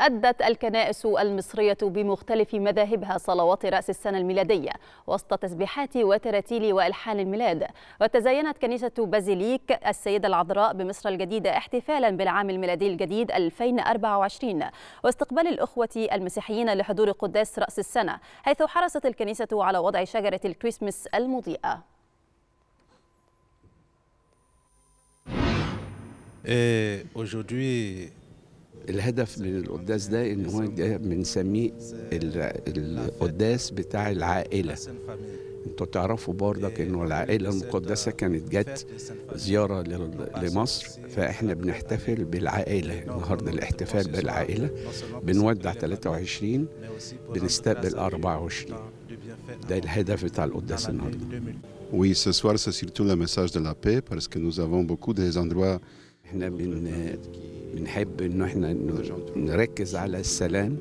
أدت الكنائس المصرية بمختلف مذاهبها صلوات رأس السنة الميلادية وسط تسبيحات وتراتيل وألحان الميلاد وتزينت كنيسة بازيليك السيدة العذراء بمصر الجديدة احتفالا بالعام الميلادي الجديد 2024 واستقبال الأخوة المسيحيين لحضور قداس رأس السنة حيث حرصت الكنيسة على وضع شجرة الكريسماس المضيئة Et aujourd'hui, الهدف للقداس ده ان هو بنسميه القداس بتاع العائله انتوا تعرفوا بردك انه العائله المقدسه كانت جت زياره لمصر فاحنا بنحتفل بالعائله النهارده الاحتفال بالعائله بنودع 23 بنستقبل 24 ده الهدف بتاع القداس النهارده Oui, ce soir, c'est surtout le message de la paix parce que nous avons beaucoup des endroits احنا بن بنحب انه احنا نركز على السلام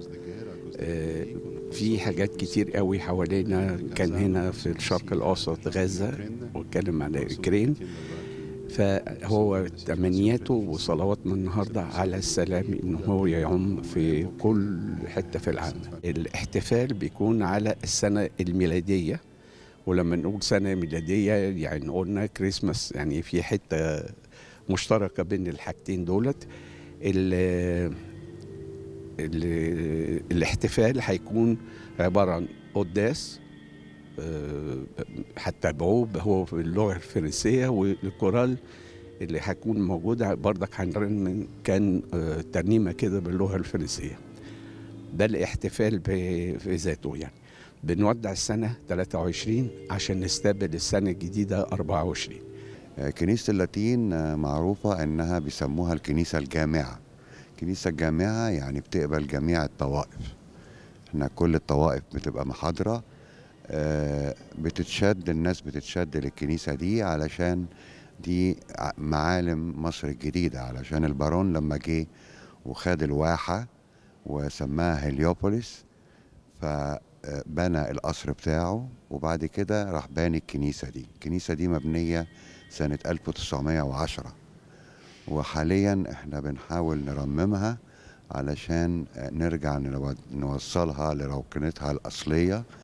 آه، في حاجات كتير قوي حوالينا كان هنا في الشرق الاوسط غزه واتكلم على اوكرين فهو تمنياته وصلواتنا النهارده على السلام ان هو يعم في كل حته في العالم الاحتفال بيكون على السنه الميلاديه ولما نقول سنه ميلاديه يعني قلنا كريسماس يعني في حته مشتركه بين الحاجتين دولت الاحتفال هيكون عباره عن قداس هتتابعوه آه، هو باللغه الفرنسيه والكورال اللي هيكون موجوده برضك هنرن كان آه، ترنيمه كده باللغه الفرنسيه ده الاحتفال في ذاته يعني بنودع السنه 23 عشان نستقبل السنه الجديده 24 كنيسة اللاتين آه، معروفة أنها بيسموها الكنيسة الجامعة الكنيسة الجامعة يعني بتقبل جميع الطوائف احنا كل الطوائف بتبقى محاضرة آه، بتتشد الناس بتتشد للكنيسة دي علشان دي معالم مصر الجديدة علشان البارون لما جه وخد الواحة وسماها هليوبوليس فبنى القصر بتاعه وبعد كده راح باني الكنيسة دي الكنيسة دي مبنية سنة 1910 وحاليا احنا بنحاول نرممها علشان نرجع نوصلها لركنتها الأصلية